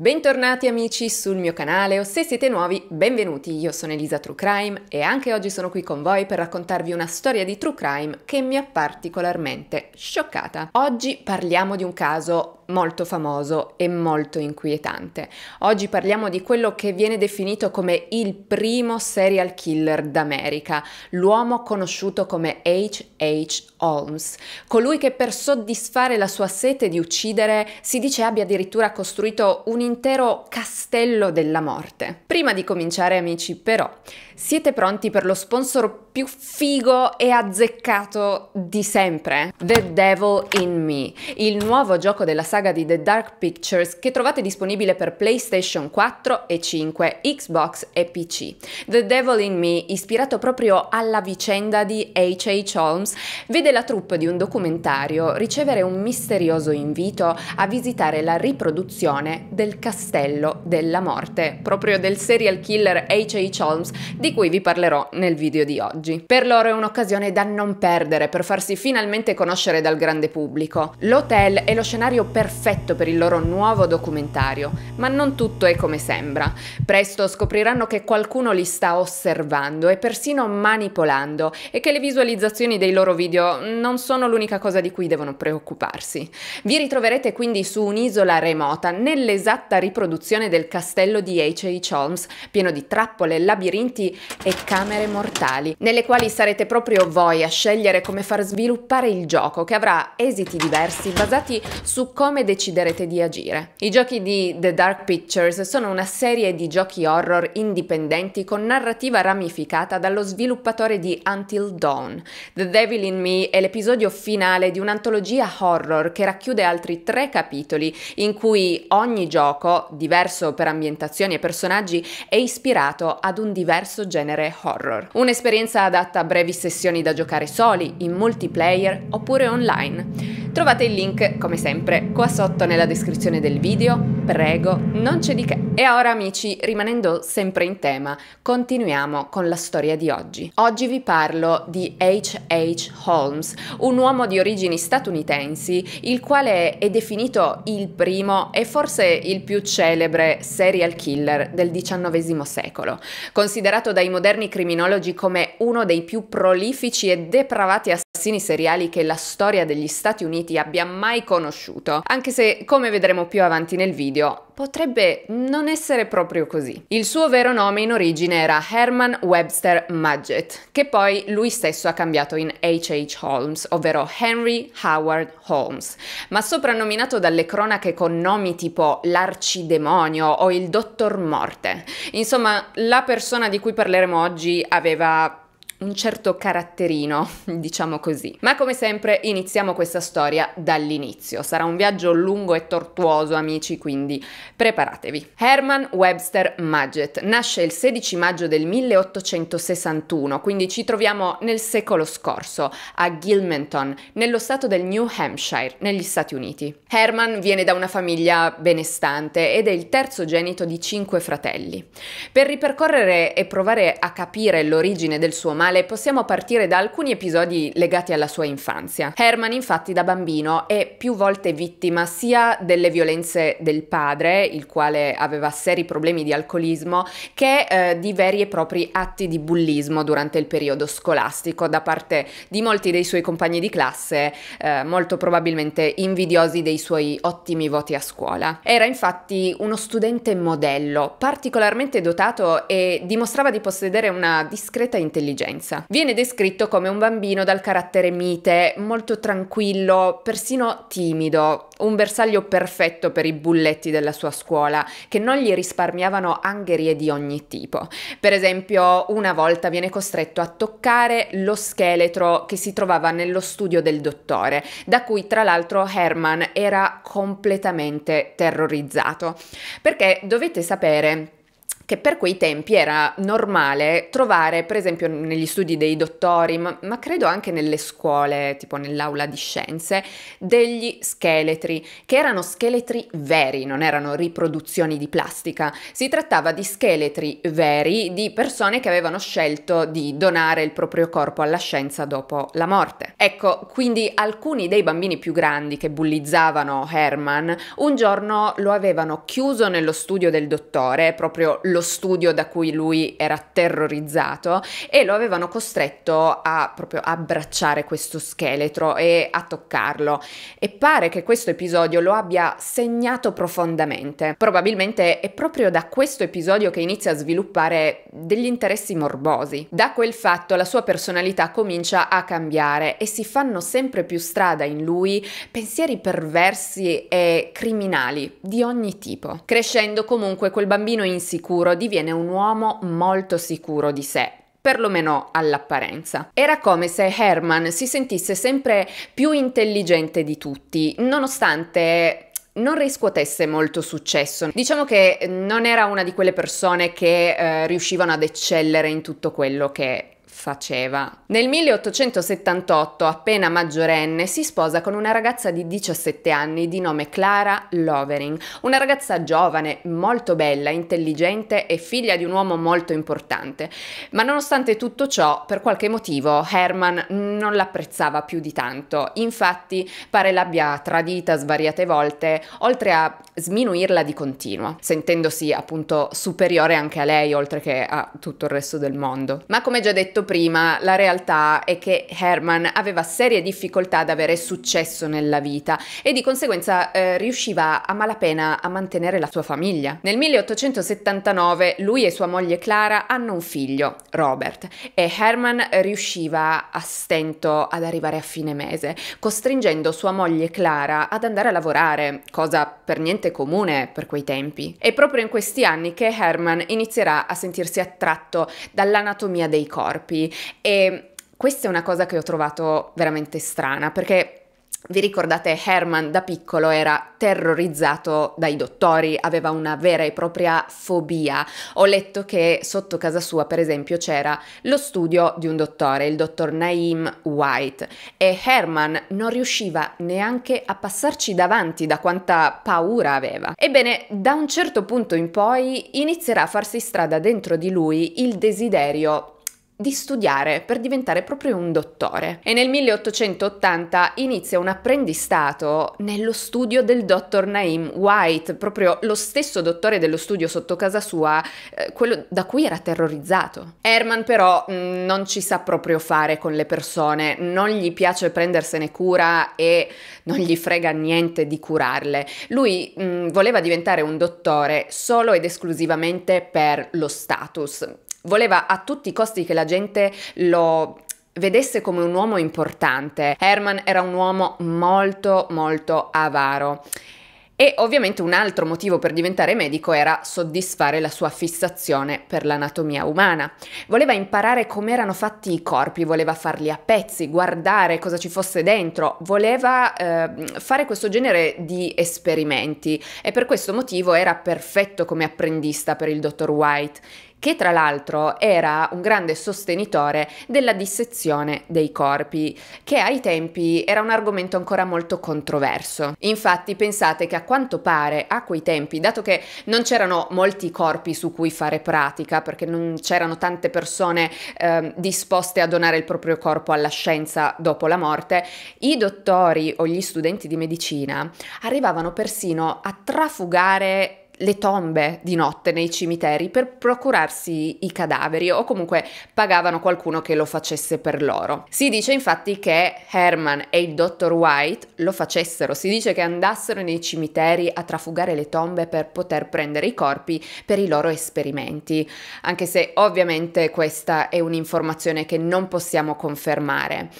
Bentornati amici sul mio canale o se siete nuovi benvenuti, io sono Elisa True Crime e anche oggi sono qui con voi per raccontarvi una storia di True Crime che mi ha particolarmente scioccata. Oggi parliamo di un caso molto famoso e molto inquietante. Oggi parliamo di quello che viene definito come il primo serial killer d'America, l'uomo conosciuto come H.H. Holmes, colui che per soddisfare la sua sete di uccidere si dice abbia addirittura costruito un intero castello della morte. Prima di cominciare amici però, siete pronti per lo sponsor più figo e azzeccato di sempre? The Devil in Me, il nuovo gioco della saga di The Dark Pictures che trovate disponibile per PlayStation 4 e 5, Xbox e PC. The Devil in Me, ispirato proprio alla vicenda di H.H. Holmes, vede la troupe di un documentario ricevere un misterioso invito a visitare la riproduzione del castello della morte, proprio del serial killer H.H. Holmes di di cui vi parlerò nel video di oggi. Per loro è un'occasione da non perdere per farsi finalmente conoscere dal grande pubblico. L'hotel è lo scenario perfetto per il loro nuovo documentario, ma non tutto è come sembra. Presto scopriranno che qualcuno li sta osservando e persino manipolando e che le visualizzazioni dei loro video non sono l'unica cosa di cui devono preoccuparsi. Vi ritroverete quindi su un'isola remota nell'esatta riproduzione del castello di H.H. Holmes, pieno di trappole, labirinti e Camere Mortali, nelle quali sarete proprio voi a scegliere come far sviluppare il gioco, che avrà esiti diversi basati su come deciderete di agire. I giochi di The Dark Pictures sono una serie di giochi horror indipendenti con narrativa ramificata dallo sviluppatore di Until Dawn. The Devil in Me è l'episodio finale di un'antologia horror che racchiude altri tre capitoli in cui ogni gioco, diverso per ambientazioni e personaggi, è ispirato ad un diverso sottogenere horror. Un'esperienza adatta a brevi sessioni da giocare soli, in multiplayer oppure online. Trovate il link, come sempre, qua sotto nella descrizione del video. Prego, non c'è di che. E ora amici, rimanendo sempre in tema, continuiamo con la storia di oggi. Oggi vi parlo di H.H. Holmes, un uomo di origini statunitensi, il quale è definito il primo e forse il più celebre serial killer del XIX secolo. Considerato individuato dai moderni criminologi come uno dei più prolifici e depravati assassini seriali che la storia degli Stati Uniti abbia mai conosciuto, anche se, come vedremo più avanti nel video, potrebbe non essere proprio così. Il suo vero nome in origine era Herman Webster Mudgett, che poi lui stesso ha cambiato in H.H. Holmes, ovvero Henry Howard Holmes, ma soprannominato dalle cronache con nomi tipo l'arcidemonio o il dottor morte. Insomma, la persona di cui parleremo oggi aveva un certo caratterino, diciamo così. Ma come sempre iniziamo questa storia dall'inizio. Sarà un viaggio lungo e tortuoso, amici, quindi preparatevi. Herman Webster Mudgett nasce il 16 maggio del 1861, quindi ci troviamo nel secolo scorso, a Gilmanton, nello stato del New Hampshire, negli Stati Uniti. Herman viene da una famiglia benestante ed è il terzo genito di cinque fratelli. Per ripercorrere e provare a capire l'origine del suo male personale possiamo partire da alcuni episodi legati alla sua infanzia. Herman infatti da bambino è più volte vittima sia delle violenze del padre, il quale aveva seri problemi di alcolismo, che eh, di veri e propri atti di bullismo durante il periodo scolastico da parte di molti dei suoi compagni di classe, eh, molto probabilmente invidiosi dei suoi ottimi voti a scuola. Era infatti uno studente modello, particolarmente dotato e dimostrava di possedere una discreta intelligenza differenza. Viene descritto come un bambino dal carattere mite, molto tranquillo, persino timido, un bersaglio perfetto per i bulletti della sua scuola, che non gli risparmiavano angherie di ogni tipo. Per esempio, una volta viene costretto a toccare lo scheletro che si trovava nello studio del dottore, da cui tra l'altro Herman era completamente terrorizzato. Perché dovete sapere che per quei tempi era normale trovare, per esempio negli studi dei dottori, ma, ma credo anche nelle scuole, tipo nell'aula di scienze, degli scheletri, che erano scheletri veri, non erano riproduzioni di plastica. Si trattava di scheletri veri di persone che avevano scelto di donare il proprio corpo alla scienza dopo la morte. Ecco, quindi alcuni dei bambini più grandi che bullizzavano Herman un giorno lo avevano chiuso nello studio del dottore, proprio lo quello studio da cui lui era terrorizzato e lo avevano costretto a proprio abbracciare questo scheletro e a toccarlo e pare che questo episodio lo abbia segnato profondamente. Probabilmente è proprio da questo episodio che inizia a sviluppare degli interessi morbosi. Da quel fatto la sua personalità comincia a cambiare e si fanno sempre più strada in lui pensieri perversi e criminali di ogni tipo. Crescendo comunque quel bambino insicuro sicuro diviene un uomo molto sicuro di sé, perlomeno all'apparenza. Era come se Herman si sentisse sempre più intelligente di tutti, nonostante non riscuotesse molto successo. Diciamo che non era una di quelle persone che eh, riuscivano ad eccellere in tutto quello che faceva. Nel 1878, appena maggiorenne, si sposa con una ragazza di 17 anni di nome Clara Lovering, una ragazza giovane, molto bella, intelligente e figlia di un uomo molto importante. Ma nonostante tutto ciò, per qualche motivo Herman non l'apprezzava più di tanto. Infatti, pare l'abbia tradita svariate volte, oltre a sminuirla di continuo, sentendosi appunto superiore anche a lei, oltre che a tutto il resto del mondo. Ma come già detto detto prima, la realtà è che Herman aveva serie difficoltà ad avere successo nella vita e di conseguenza eh, riusciva a malapena a mantenere la sua famiglia. Nel 1879 lui e sua moglie Clara hanno un figlio, Robert, e Herman riusciva a stento ad arrivare a fine mese, costringendo sua moglie Clara ad andare a lavorare, cosa per niente comune per quei tempi. È proprio in questi anni che Herman inizierà a sentirsi attratto dall'anatomia dei corpi therapy e questa è una cosa che ho trovato veramente strana perché vi ricordate Herman da piccolo era terrorizzato dai dottori, aveva una vera e propria fobia. Ho letto che sotto casa sua, per esempio, c'era lo studio di un dottore, il dottor Naim White, e Herman non riusciva neanche a passarci davanti da quanta paura aveva. Ebbene, da un certo punto in poi inizierà a farsi strada dentro di lui il desiderio di studiare per diventare proprio un dottore. E nel 1880 inizia un apprendistato nello studio del dottor Naim White, proprio lo stesso dottore dello studio sotto casa sua, eh, quello da cui era terrorizzato. Herman però mm, non ci sa proprio fare con le persone, non gli piace prendersene cura e non gli frega niente di curarle. Lui mh, mm, voleva diventare un dottore solo ed esclusivamente per lo status voleva a tutti i costi che la gente lo vedesse come un uomo importante. Herman era un uomo molto molto avaro. E ovviamente un altro motivo per diventare medico era soddisfare la sua fissazione per l'anatomia umana. Voleva imparare come erano fatti i corpi, voleva farli a pezzi, guardare cosa ci fosse dentro, voleva eh, fare questo genere di esperimenti e per questo motivo era perfetto come apprendista per il dottor White che tra l'altro era un grande sostenitore della dissezione dei corpi, che ai tempi era un argomento ancora molto controverso. Infatti pensate che a quanto pare a quei tempi, dato che non c'erano molti corpi su cui fare pratica, perché non c'erano tante persone eh, disposte a donare il proprio corpo alla scienza dopo la morte, i dottori o gli studenti di medicina arrivavano persino a trafugare le tombe di notte nei cimiteri per procurarsi i cadaveri o comunque pagavano qualcuno che lo facesse per loro. Si dice infatti che Herman e il dottor White lo facessero, si dice che andassero nei cimiteri a trafugare le tombe per poter prendere i corpi per i loro esperimenti, anche se ovviamente questa è un'informazione che non possiamo confermare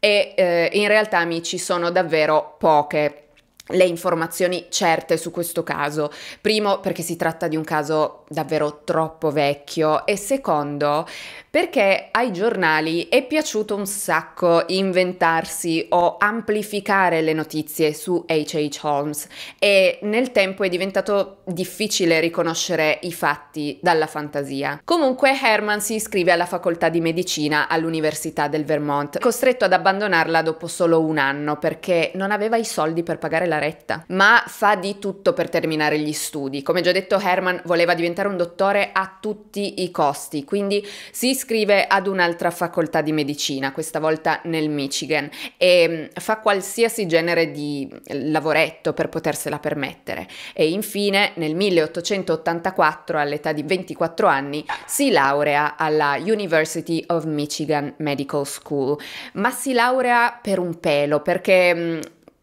e eh, in realtà amici sono davvero poche le informazioni certe su questo caso. Primo, perché si tratta di un caso davvero troppo vecchio e secondo, perché ai giornali è piaciuto un sacco inventarsi o amplificare le notizie su H.H. Holmes e nel tempo è diventato difficile riconoscere i fatti dalla fantasia. Comunque Herman si iscrive alla facoltà di medicina all'Università del Vermont, costretto ad abbandonarla dopo solo un anno perché non aveva i soldi per pagare la retta, ma fa di tutto per terminare gli studi. Come già detto Herman voleva diventare un dottore a tutti i costi, quindi si iscrive ad un'altra facoltà di medicina, questa volta nel Michigan, e mm, fa qualsiasi genere di mm, lavoretto per potersela permettere. E infine, nel 1884, all'età di 24 anni, si laurea alla University of Michigan Medical School, ma si laurea per un pelo perché mm,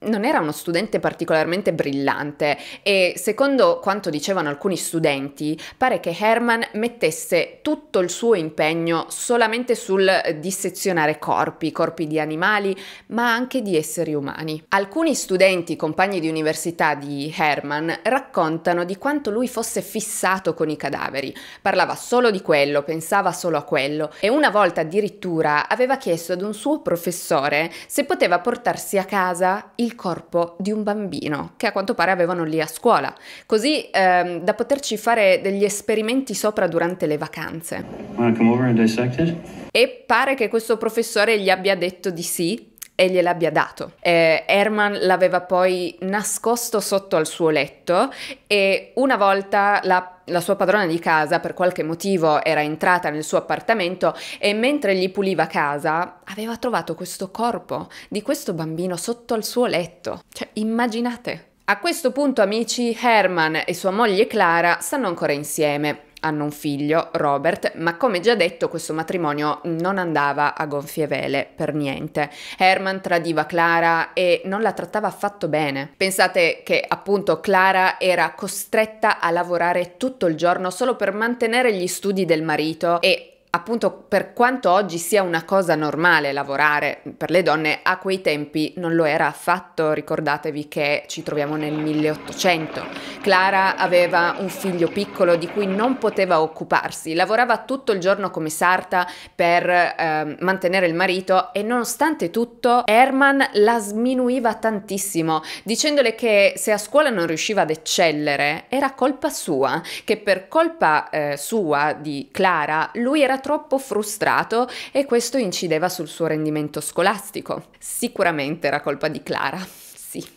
non era uno studente particolarmente brillante e secondo quanto dicevano alcuni studenti, pare che Herman mettesse tutto il suo impegno solamente sul dissezionare corpi, corpi di animali, ma anche di esseri umani. Alcuni studenti, compagni di università di Herman, raccontano di quanto lui fosse fissato con i cadaveri, parlava solo di quello, pensava solo a quello e una volta addirittura aveva chiesto ad un suo professore se poteva portarsi a casa il corpo di un bambino che a quanto pare avevano lì a scuola, così ehm, da poterci fare degli esperimenti sopra durante le vacanze. E pare che questo professore gli abbia detto di sì e gliel'abbia dato. Eh, Herman l'aveva poi nascosto sotto al suo letto e una volta la la sua padrona di casa per qualche motivo era entrata nel suo appartamento e mentre gli puliva casa aveva trovato questo corpo di questo bambino sotto al suo letto. Cioè, immaginate. A questo punto, amici, Herman e sua moglie Clara stanno ancora insieme hanno un figlio, Robert, ma come già detto questo matrimonio non andava a gonfie vele per niente. Herman tradiva Clara e non la trattava affatto bene. Pensate che appunto Clara era costretta a lavorare tutto il giorno solo per mantenere gli studi del marito e appunto per quanto oggi sia una cosa normale lavorare per le donne, a quei tempi non lo era affatto, ricordatevi che ci troviamo nel 1800. Clara aveva un figlio piccolo di cui non poteva occuparsi, lavorava tutto il giorno come sarta per eh, mantenere il marito e nonostante tutto Herman la sminuiva tantissimo, dicendole che se a scuola non riusciva ad eccellere era colpa sua, che per colpa eh, sua di Clara lui era troppo frustrato e questo incideva sul suo rendimento scolastico. Sicuramente era colpa di Clara.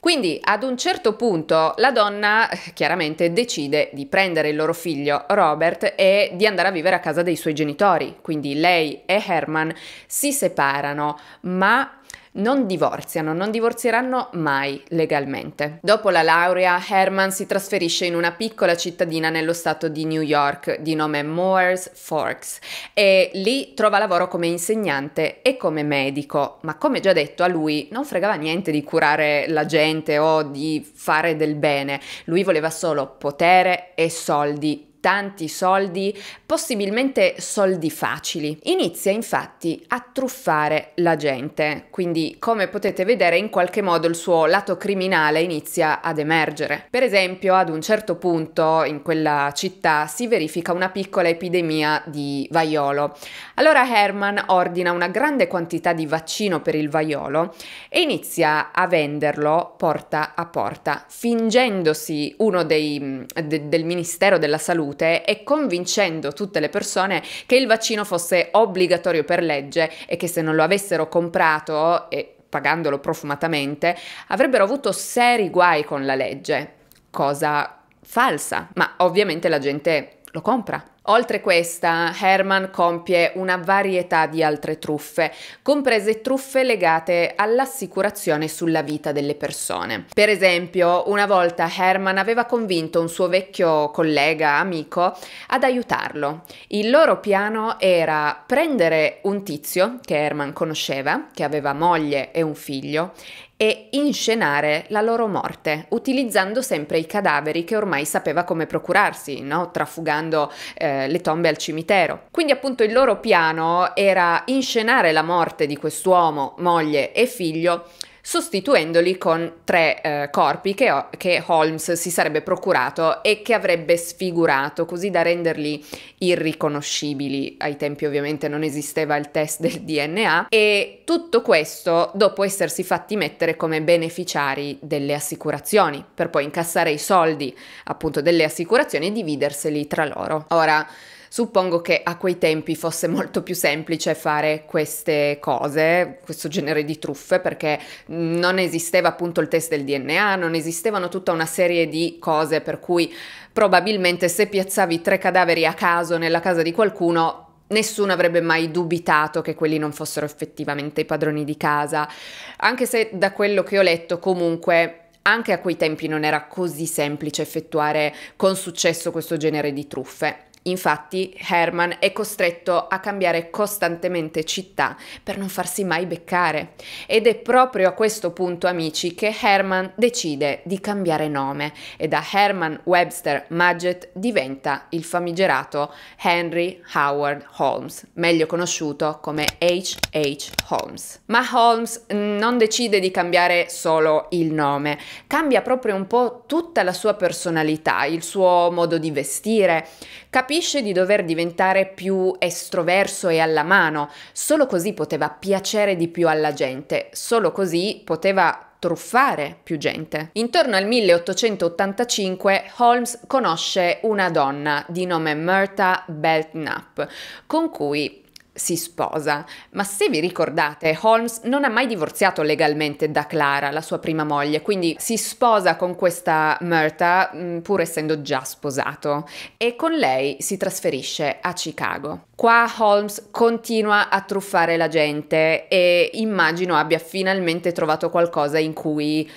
Quindi ad un certo punto la donna eh, chiaramente decide di prendere il loro figlio Robert e di andare a vivere a casa dei suoi genitori. Quindi lei e Herman si separano, ma non divorziano, non divorzieranno mai legalmente. Dopo la laurea, Herman si trasferisce in una piccola cittadina nello stato di New York di nome Moores Forks e lì trova lavoro come insegnante e come medico, ma come già detto a lui non fregava niente di curare la gente o di fare del bene, lui voleva solo potere e soldi tanti soldi, possibilmente soldi facili. Inizia infatti a truffare la gente, quindi come potete vedere in qualche modo il suo lato criminale inizia ad emergere. Per esempio ad un certo punto in quella città si verifica una piccola epidemia di vaiolo. Allora Herman ordina una grande quantità di vaccino per il vaiolo e inizia a venderlo porta a porta, fingendosi uno dei, mm, de, del Ministero della Salute salute e convincendo tutte le persone che il vaccino fosse obbligatorio per legge e che se non lo avessero comprato e pagandolo profumatamente avrebbero avuto seri guai con la legge, cosa falsa, ma ovviamente la gente lo compra. Oltre questa, Herman compie una varietà di altre truffe, comprese truffe legate all'assicurazione sulla vita delle persone. Per esempio, una volta Herman aveva convinto un suo vecchio collega, amico, ad aiutarlo. Il loro piano era prendere un tizio che Herman conosceva, che aveva moglie e un figlio, e inscenare la loro morte, utilizzando sempre i cadaveri che ormai sapeva come procurarsi, no? trafugando eh, le tombe al cimitero. Quindi appunto il loro piano era inscenare la morte di quest'uomo, moglie e figlio sostituendoli con tre eh, corpi che, che, Holmes si sarebbe procurato e che avrebbe sfigurato, così da renderli irriconoscibili. Ai tempi ovviamente non esisteva il test del DNA e tutto questo dopo essersi fatti mettere come beneficiari delle assicurazioni, per poi incassare i soldi appunto delle assicurazioni e dividerseli tra loro. Ora, Suppongo che a quei tempi fosse molto più semplice fare queste cose, questo genere di truffe, perché non esisteva appunto il test del DNA, non esistevano tutta una serie di cose per cui probabilmente se piazzavi tre cadaveri a caso nella casa di qualcuno nessuno avrebbe mai dubitato che quelli non fossero effettivamente i padroni di casa, anche se da quello che ho letto comunque anche a quei tempi non era così semplice effettuare con successo questo genere di truffe. Infatti Herman è costretto a cambiare costantemente città per non farsi mai beccare ed è proprio a questo punto, amici, che Herman decide di cambiare nome e da Herman Webster Mudgett diventa il famigerato Henry Howard Holmes, meglio conosciuto come H.H. Holmes. Ma Holmes non decide di cambiare solo il nome, cambia proprio un po' tutta la sua personalità, il suo modo di vestire. Capisce capisce di dover diventare più estroverso e alla mano, solo così poteva piacere di più alla gente, solo così poteva truffare più gente. Intorno al 1885 Holmes conosce una donna di nome Myrta Beltnap, con cui si sposa. Ma se vi ricordate, Holmes non ha mai divorziato legalmente da Clara, la sua prima moglie, quindi si sposa con questa Myrta mm, pur essendo già sposato e con lei si trasferisce a Chicago. Qua Holmes continua a truffare la gente e immagino abbia finalmente trovato qualcosa in cui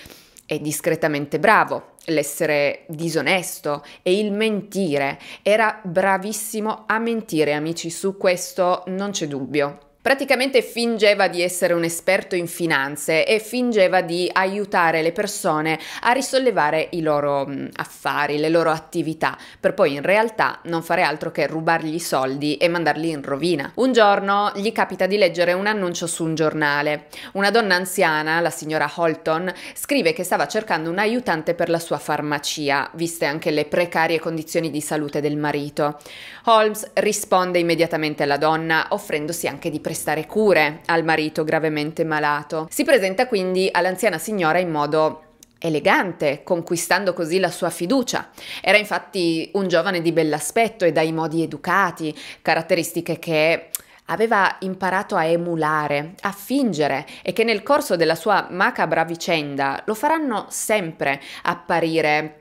è discretamente bravo, l'essere disonesto e il mentire. Era bravissimo a mentire, amici, su questo non c'è dubbio. Praticamente fingeva di essere un esperto in finanze e fingeva di aiutare le persone a risollevare i loro mm, affari, le loro attività, per poi in realtà non fare altro che rubargli i soldi e mandarli in rovina. Un giorno gli capita di leggere un annuncio su un giornale. Una donna anziana, la signora Holton, scrive che stava cercando un aiutante per la sua farmacia, viste anche le precarie condizioni di salute del marito. Holmes risponde immediatamente alla donna, offrendosi anche di prestare prestare cure al marito gravemente malato. Si presenta quindi all'anziana signora in modo elegante, conquistando così la sua fiducia. Era infatti un giovane di bell'aspetto e dai modi educati, caratteristiche che aveva imparato a emulare, a fingere e che nel corso della sua macabra vicenda lo faranno sempre apparire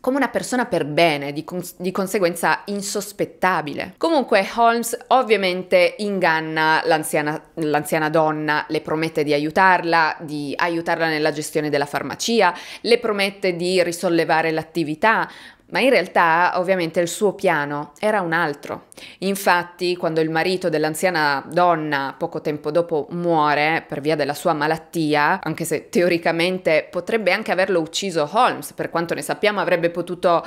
come una persona per bene, di, cons- di, conseguenza insospettabile. Comunque Holmes ovviamente inganna l'anziana, l'anziana, donna, le promette di aiutarla, di aiutarla nella gestione della farmacia, le promette di risollevare l'attività, ma in realtà ovviamente il suo piano era un altro. Infatti quando il marito dell'anziana donna poco tempo dopo muore per via della sua malattia, anche se teoricamente potrebbe anche averlo ucciso Holmes, per quanto ne sappiamo avrebbe potuto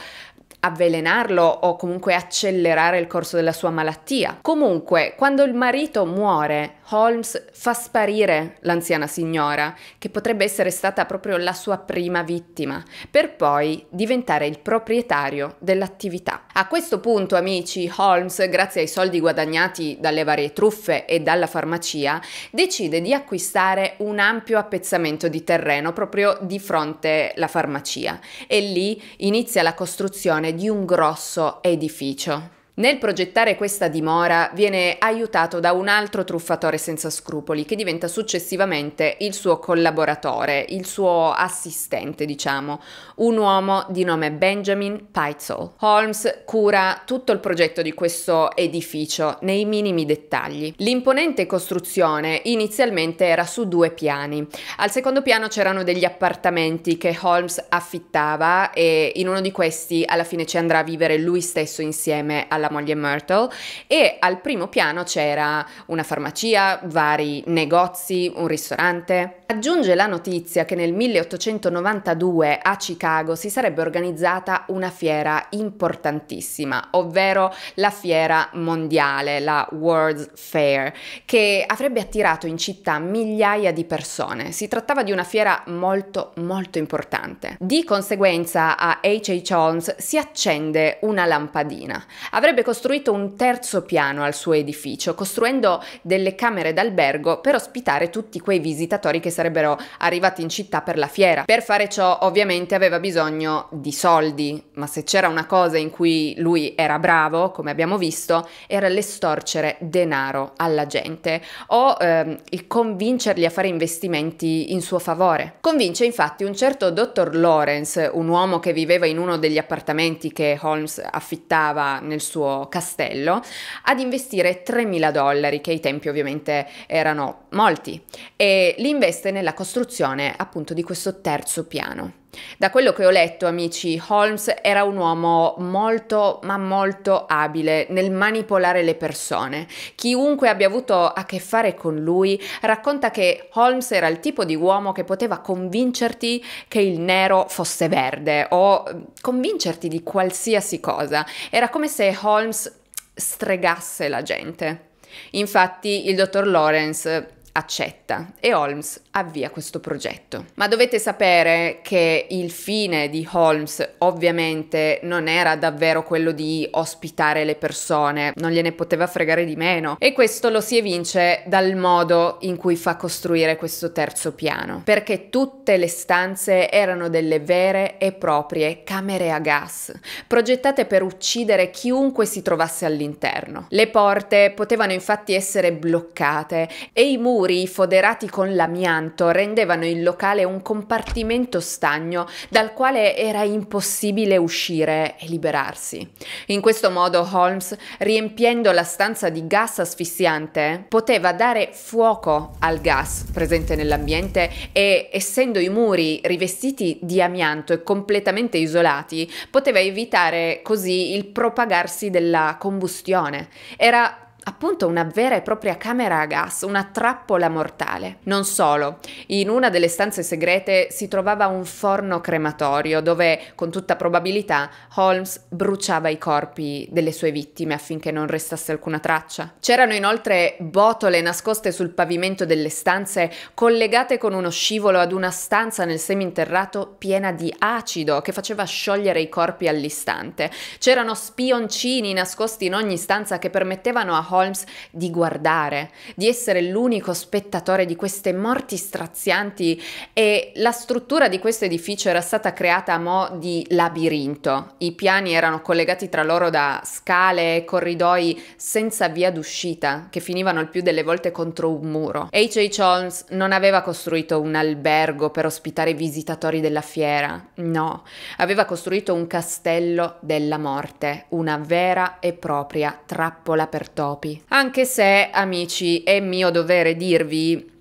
avvelenarlo o comunque accelerare il corso della sua malattia. Comunque, quando il marito muore, Holmes fa sparire l'anziana signora, che potrebbe essere stata proprio la sua prima vittima, per poi diventare il proprietario dell'attività. A questo punto, amici, Holmes, grazie ai soldi guadagnati dalle varie truffe e dalla farmacia, decide di acquistare un ampio appezzamento di terreno proprio di fronte alla farmacia e lì inizia la costruzione di un grosso edificio. Nel progettare questa dimora viene aiutato da un altro truffatore senza scrupoli che diventa successivamente il suo collaboratore, il suo assistente diciamo, un uomo di nome Benjamin Peitzel. Holmes cura tutto il progetto di questo edificio nei minimi dettagli. L'imponente costruzione inizialmente era su due piani. Al secondo piano c'erano degli appartamenti che Holmes affittava e in uno di questi alla fine ci andrà a vivere lui stesso insieme alla alla moglie Myrtle e al primo piano c'era una farmacia, vari negozi, un ristorante. Aggiunge la notizia che nel 1892 a Chicago si sarebbe organizzata una fiera importantissima, ovvero la fiera mondiale, la World's Fair, che avrebbe attirato in città migliaia di persone. Si trattava di una fiera molto molto importante. Di conseguenza a H.H. Holmes si accende una lampadina. Avrebbe avrebbe costruito un terzo piano al suo edificio, costruendo delle camere d'albergo per ospitare tutti quei visitatori che sarebbero arrivati in città per la fiera. Per fare ciò ovviamente aveva bisogno di soldi, ma se c'era una cosa in cui lui era bravo, come abbiamo visto, era l'estorcere denaro alla gente o ehm, il convincerli a fare investimenti in suo favore. Convince infatti un certo dottor Lawrence, un uomo che viveva in uno degli appartamenti che Holmes affittava nel suo suo castello ad investire 3.000 dollari, che ai tempi ovviamente erano molti, e li investe nella costruzione appunto di questo terzo piano. Da quello che ho letto, amici, Holmes era un uomo molto, ma molto abile nel manipolare le persone. Chiunque abbia avuto a che fare con lui racconta che Holmes era il tipo di uomo che poteva convincerti che il nero fosse verde o mm, convincerti di qualsiasi cosa. Era come se Holmes stregasse la gente. Infatti il dottor Lawrence accetta e Holmes avvia questo progetto. Ma dovete sapere che il fine di Holmes ovviamente non era davvero quello di ospitare le persone, non gliene poteva fregare di meno e questo lo si evince dal modo in cui fa costruire questo terzo piano, perché tutte le stanze erano delle vere e proprie camere a gas, progettate per uccidere chiunque si trovasse all'interno. Le porte potevano infatti essere bloccate e i muri muri foderati con l'amianto rendevano il locale un compartimento stagno dal quale era impossibile uscire e liberarsi. In questo modo Holmes, riempiendo la stanza di gas asfissiante, poteva dare fuoco al gas presente nell'ambiente e, essendo i muri rivestiti di amianto e completamente isolati, poteva evitare così il propagarsi della combustione. Era appunto una vera e propria camera a gas, una trappola mortale. Non solo, in una delle stanze segrete si trovava un forno crematorio dove, con tutta probabilità, Holmes bruciava i corpi delle sue vittime affinché non restasse alcuna traccia. C'erano inoltre botole nascoste sul pavimento delle stanze, collegate con uno scivolo ad una stanza nel seminterrato piena di acido che faceva sciogliere i corpi all'istante. C'erano spioncini nascosti in ogni stanza che permettevano a Holmes Holmes di guardare, di essere l'unico spettatore di queste morti strazianti e la struttura di questo edificio era stata creata a mo' di labirinto. I piani erano collegati tra loro da scale e corridoi senza via d'uscita che finivano il più delle volte contro un muro. H.H. Holmes non aveva costruito un albergo per ospitare i visitatori della fiera, no, aveva costruito un castello della morte, una vera e propria trappola per topi scopi. Anche se, amici, è mio dovere dirvi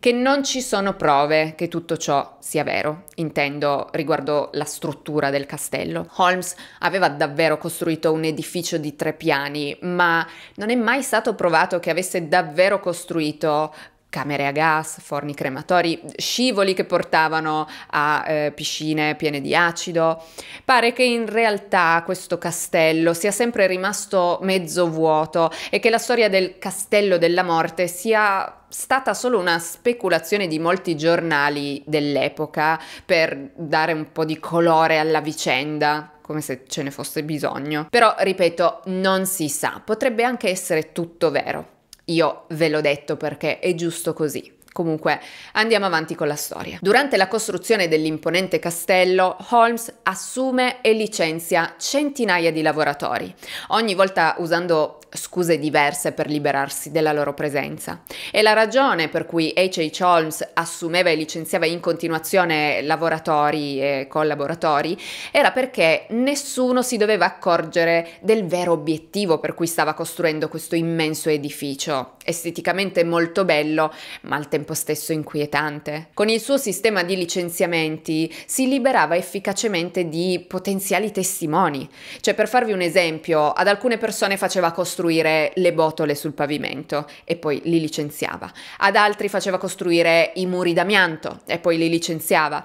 che non ci sono prove che tutto ciò sia vero, intendo riguardo la struttura del castello. Holmes aveva davvero costruito un edificio di tre piani, ma non è mai stato provato che avesse davvero costruito camere a gas, forni crematori, scivoli che portavano a eh, piscine piene di acido. Pare che in realtà questo castello sia sempre rimasto mezzo vuoto e che la storia del castello della morte sia stata solo una speculazione di molti giornali dell'epoca per dare un po' di colore alla vicenda come se ce ne fosse bisogno. Però, ripeto, non si sa, potrebbe anche essere tutto vero. Io ve l'ho detto perché è giusto così. Comunque, andiamo avanti con la storia. Durante la costruzione dell'imponente castello, Holmes assume e licenzia centinaia di lavoratori, ogni volta usando scuse diverse per liberarsi della loro presenza. E la ragione per cui H.H. Holmes assumeva e licenziava in continuazione lavoratori e collaboratori era perché nessuno si doveva accorgere del vero obiettivo per cui stava costruendo questo immenso edificio, esteticamente molto bello, ma al tempo tempo stesso inquietante. Con il suo sistema di licenziamenti si liberava efficacemente di potenziali testimoni. Cioè, per farvi un esempio, ad alcune persone faceva costruire le botole sul pavimento e poi li licenziava, ad altri faceva costruire i muri d'amianto e poi li licenziava.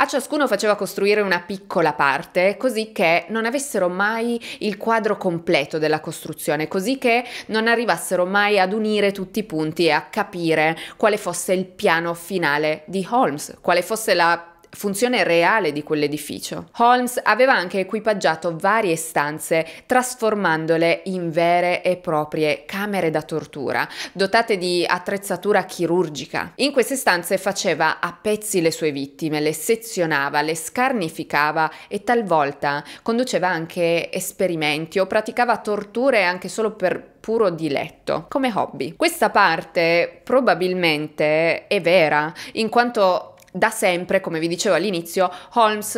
A ciascuno faceva costruire una piccola parte così che non avessero mai il quadro completo della costruzione, così che non arrivassero mai ad unire tutti i punti e a capire quale fosse il piano finale di Holmes, quale fosse la funzione reale di quell'edificio. Holmes aveva anche equipaggiato varie stanze, trasformandole in vere e proprie camere da tortura, dotate di attrezzatura chirurgica. In queste stanze faceva a pezzi le sue vittime, le sezionava, le scarnificava e talvolta conduceva anche esperimenti o praticava torture anche solo per puro diletto, come hobby. Questa parte probabilmente è vera, in quanto da sempre, come vi dicevo all'inizio, Holmes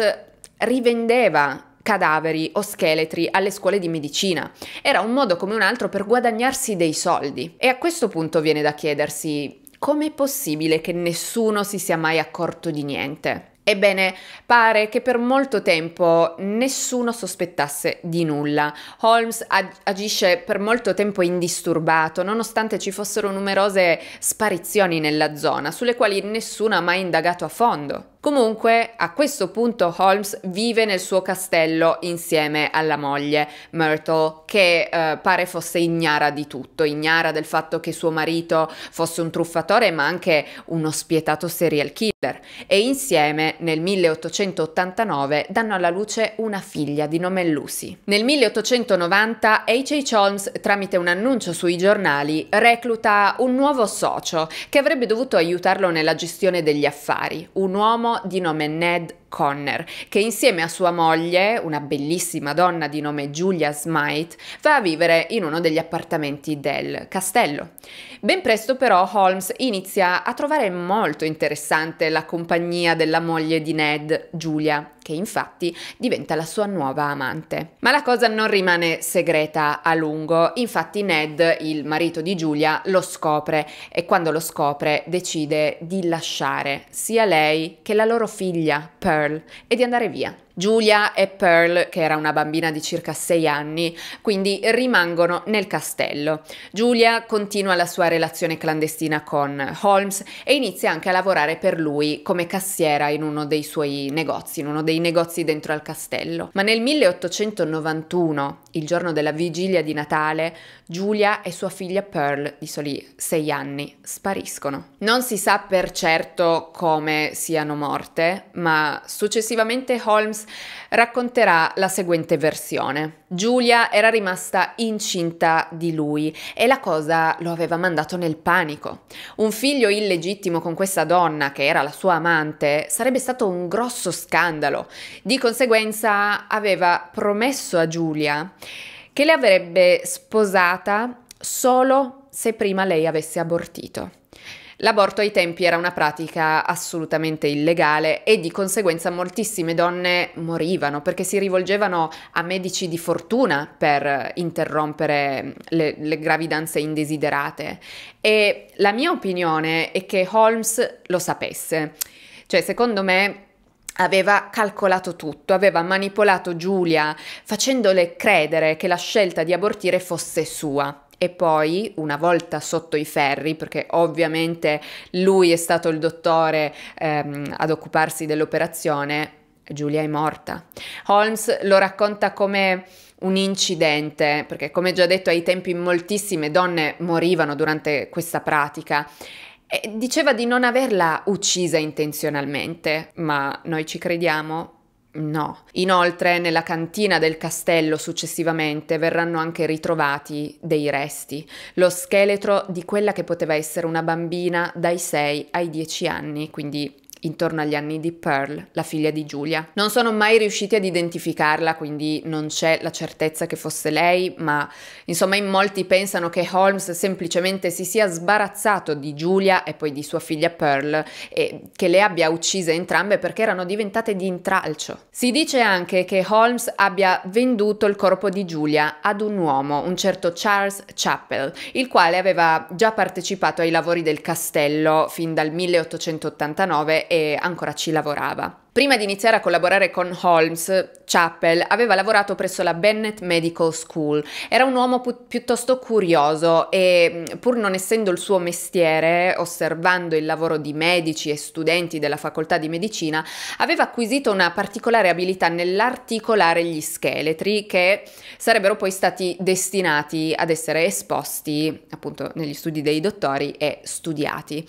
rivendeva cadaveri o scheletri alle scuole di medicina. Era un modo come un altro per guadagnarsi dei soldi. E a questo punto viene da chiedersi com'è possibile che nessuno si sia mai accorto di niente? Ebbene, pare che per molto tempo nessuno sospettasse di nulla. Holmes ag- agisce per molto tempo indisturbato, nonostante ci fossero numerose sparizioni nella zona, sulle quali nessuno ha mai indagato a fondo. Comunque, a questo punto Holmes vive nel suo castello insieme alla moglie Myrtle, che eh, pare fosse ignara di tutto, ignara del fatto che suo marito fosse un truffatore, ma anche uno spietato serial killer. E insieme, nel 1889, danno alla luce una figlia di nome Lucy. Nel 1890, H.H. Holmes, tramite un annuncio sui giornali, recluta un nuovo socio che avrebbe dovuto aiutarlo nella gestione degli affari, un uomo di nome Ned Conner, che insieme a sua moglie, una bellissima donna di nome Julia Smythe, va a vivere in uno degli appartamenti del castello. Ben presto però Holmes inizia a trovare molto interessante la compagnia della moglie di Ned, Julia, che infatti diventa la sua nuova amante. Ma la cosa non rimane segreta a lungo, infatti Ned, il marito di Julia, lo scopre e quando lo scopre decide di lasciare sia lei che la loro figlia, Pearl, Earl e di andare via. Giulia e Pearl, che era una bambina di circa 6 anni, quindi rimangono nel castello. Giulia continua la sua relazione clandestina con Holmes e inizia anche a lavorare per lui come cassiera in uno dei suoi negozi, in uno dei negozi dentro al castello. Ma nel 1891, il giorno della vigilia di Natale, Giulia e sua figlia Pearl, di soli 6 anni, spariscono. Non si sa per certo come siano morte, ma successivamente Holmes Times racconterà la seguente versione. Giulia era rimasta incinta di lui e la cosa lo aveva mandato nel panico. Un figlio illegittimo con questa donna, che era la sua amante, sarebbe stato un grosso scandalo. Di conseguenza aveva promesso a Giulia che le avrebbe sposata solo se prima lei avesse abortito. L'aborto ai tempi era una pratica assolutamente illegale e di conseguenza moltissime donne morivano perché si rivolgevano a medici di fortuna per interrompere le, le gravidanze indesiderate. E la mia opinione è che Holmes lo sapesse. Cioè, secondo me aveva calcolato tutto, aveva manipolato Giulia facendole credere che la scelta di abortire fosse sua e poi una volta sotto i ferri, perché ovviamente lui è stato il dottore ehm, ad occuparsi dell'operazione, Giulia è morta. Holmes lo racconta come un incidente, perché come già detto ai tempi moltissime donne morivano durante questa pratica. E diceva di non averla uccisa intenzionalmente, ma noi ci crediamo? No. Inoltre nella cantina del castello successivamente verranno anche ritrovati dei resti, lo scheletro di quella che poteva essere una bambina dai 6 ai 10 anni, quindi intorno agli anni di Pearl, la figlia di Giulia. Non sono mai riusciti ad identificarla, quindi non c'è la certezza che fosse lei, ma insomma in molti pensano che Holmes semplicemente si sia sbarazzato di Giulia e poi di sua figlia Pearl e che le abbia uccise entrambe perché erano diventate di intralcio. Si dice anche che Holmes abbia venduto il corpo di Giulia ad un uomo, un certo Charles Chappell, il quale aveva già partecipato ai lavori del castello fin dal 1889 e ancora ci lavorava. Prima di iniziare a collaborare con Holmes, Chappell aveva lavorato presso la Bennett Medical School. Era un uomo pi piuttosto curioso e mm, pur non essendo il suo mestiere, osservando il lavoro di medici e studenti della facoltà di medicina, aveva acquisito una particolare abilità nell'articolare gli scheletri che sarebbero poi stati destinati ad essere esposti appunto negli studi dei dottori e studiati.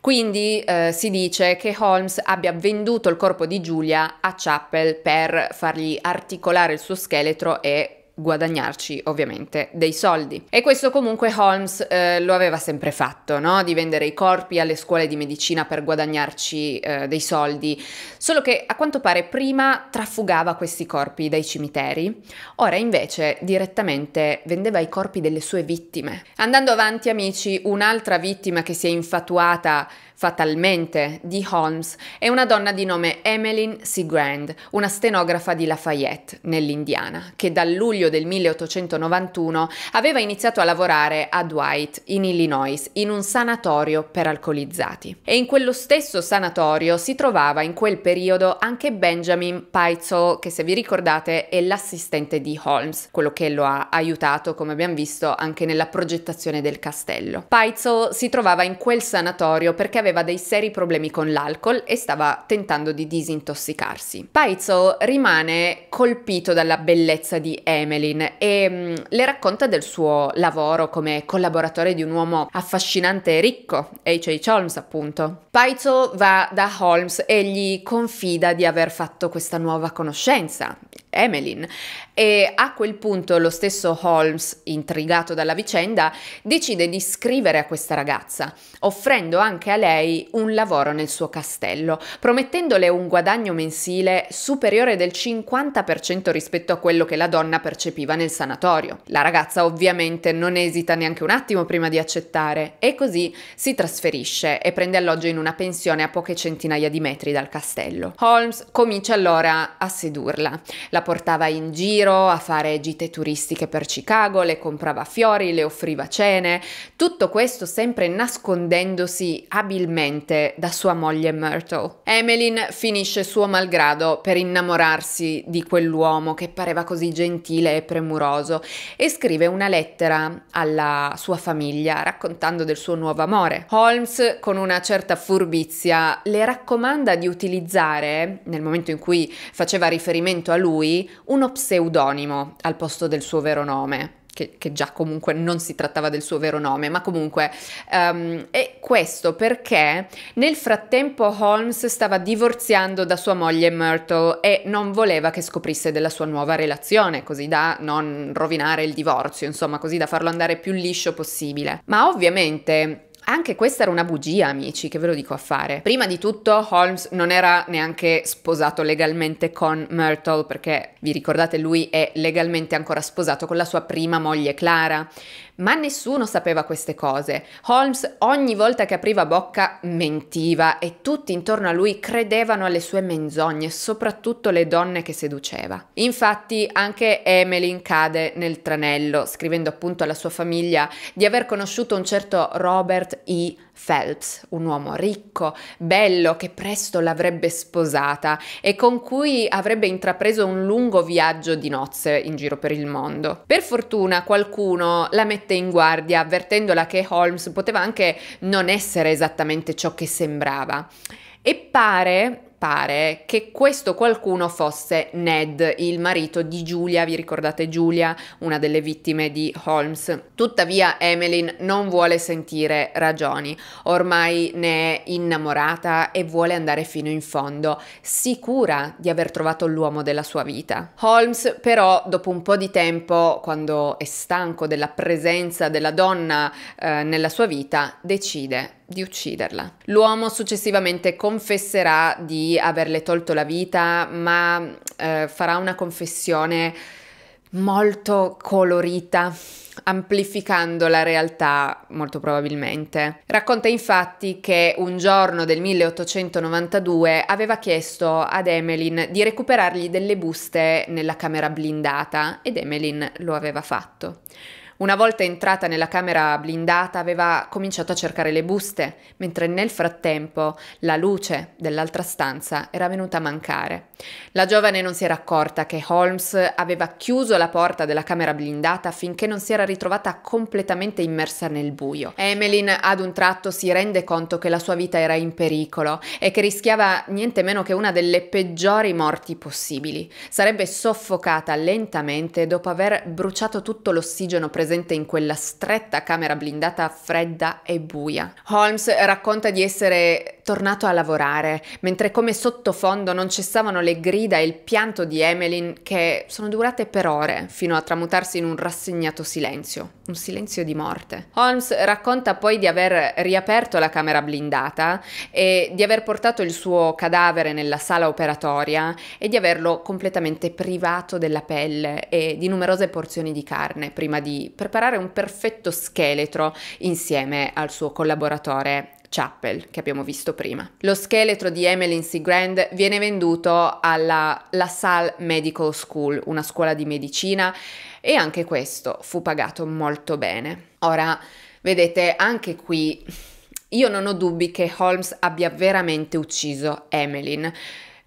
Quindi eh, si dice che Holmes abbia venduto il corpo corpo di Giulia a Chapel per fargli articolare il suo scheletro e guadagnarci ovviamente dei soldi. E questo comunque Holmes eh, lo aveva sempre fatto, no? di vendere i corpi alle scuole di medicina per guadagnarci eh, dei soldi, solo che a quanto pare prima trafugava questi corpi dai cimiteri, ora invece direttamente vendeva i corpi delle sue vittime. Andando avanti amici, un'altra vittima che si è infatuata fatalmente di Holmes è una donna di nome Emmeline Grand, una stenografa di Lafayette, nell'Indiana, che dal luglio del 1891 aveva iniziato a lavorare a Dwight, in Illinois, in un sanatorio per alcolizzati. E in quello stesso sanatorio si trovava in quel periodo anche Benjamin Peitzel, che se vi ricordate è l'assistente di Holmes, quello che lo ha aiutato, come abbiamo visto, anche nella progettazione del castello. Peitzel si trovava in quel sanatorio perché aveva aveva dei seri problemi con l'alcol e stava tentando di disintossicarsi. Paizo rimane colpito dalla bellezza di Emeline e mm, le racconta del suo lavoro come collaboratore di un uomo affascinante e ricco, H.H. Holmes appunto. Paizo va da Holmes e gli confida di aver fatto questa nuova conoscenza, Emeline, e a quel punto lo stesso Holmes, intrigato dalla vicenda, decide di scrivere a questa ragazza, offrendo anche a lei un lavoro nel suo castello, promettendole un guadagno mensile superiore del 50% rispetto a quello che la donna percepiva nel sanatorio. La ragazza ovviamente non esita neanche un attimo prima di accettare e così si trasferisce e prende alloggio in una pensione a poche centinaia di metri dal castello. Holmes comincia allora a sedurla, la portava in giro, giro, a fare gite turistiche per Chicago, le comprava fiori, le offriva cene, tutto questo sempre nascondendosi abilmente da sua moglie Myrtle. Emeline finisce suo malgrado per innamorarsi di quell'uomo che pareva così gentile e premuroso e scrive una lettera alla sua famiglia raccontando del suo nuovo amore. Holmes, con una certa furbizia, le raccomanda di utilizzare, nel momento in cui faceva riferimento a lui, uno pseudonimo pseudonimo al posto del suo vero nome. Che, che, già comunque non si trattava del suo vero nome, ma comunque um, e questo perché nel frattempo Holmes stava divorziando da sua moglie Myrtle e non voleva che scoprisse della sua nuova relazione, così da non rovinare il divorzio, insomma, così da farlo andare più liscio possibile. Ma ovviamente anche questa era una bugia, amici, che ve lo dico a fare. Prima di tutto, Holmes non era neanche sposato legalmente con Myrtle, perché vi ricordate, lui è legalmente ancora sposato con la sua prima moglie Clara. Ma nessuno sapeva queste cose. Holmes ogni volta che apriva bocca mentiva e tutti intorno a lui credevano alle sue menzogne, soprattutto le donne che seduceva. Infatti anche Emeline cade nel tranello, scrivendo appunto alla sua famiglia di aver conosciuto un certo Robert E. Phelps, un uomo ricco, bello, che presto l'avrebbe sposata e con cui avrebbe intrapreso un lungo viaggio di nozze in giro per il mondo. Per fortuna qualcuno la mette in guardia avvertendola che Holmes poteva anche non essere esattamente ciò che sembrava. E pare pare che questo qualcuno fosse Ned, il marito di Giulia, vi ricordate Giulia, una delle vittime di Holmes. Tuttavia Emmeline non vuole sentire ragioni, ormai ne è innamorata e vuole andare fino in fondo, sicura di aver trovato l'uomo della sua vita. Holmes però dopo un po' di tempo, quando è stanco della presenza della donna eh, nella sua vita, decide di ucciderla. L'uomo successivamente confesserà di averle tolto la vita, ma eh, farà una confessione molto colorita, amplificando la realtà molto probabilmente. Racconta infatti che un giorno del 1892 aveva chiesto ad Emeline di recuperargli delle buste nella camera blindata ed Emeline lo aveva fatto. Una volta entrata nella camera blindata aveva cominciato a cercare le buste, mentre nel frattempo la luce dell'altra stanza era venuta a mancare. La giovane non si era accorta che Holmes aveva chiuso la porta della camera blindata finché non si era ritrovata completamente immersa nel buio. Emmeline ad un tratto si rende conto che la sua vita era in pericolo e che rischiava niente meno che una delle peggiori morti possibili. Sarebbe soffocata lentamente dopo aver bruciato tutto l'ossigeno presente presente in quella stretta camera blindata fredda e buia. Holmes racconta di essere tornato a lavorare, mentre come sottofondo non cessavano le grida e il pianto di Emmeline che sono durate per ore, fino a tramutarsi in un rassegnato silenzio, un silenzio di morte. Holmes racconta poi di aver riaperto la camera blindata e di aver portato il suo cadavere nella sala operatoria e di averlo completamente privato della pelle e di numerose porzioni di carne prima di preparare un perfetto scheletro insieme al suo collaboratore Chappell che abbiamo visto prima. Lo scheletro di Emmeline C. Grand viene venduto alla La Salle Medical School, una scuola di medicina, e anche questo fu pagato molto bene. Ora, vedete, anche qui io non ho dubbi che Holmes abbia veramente ucciso Emmeline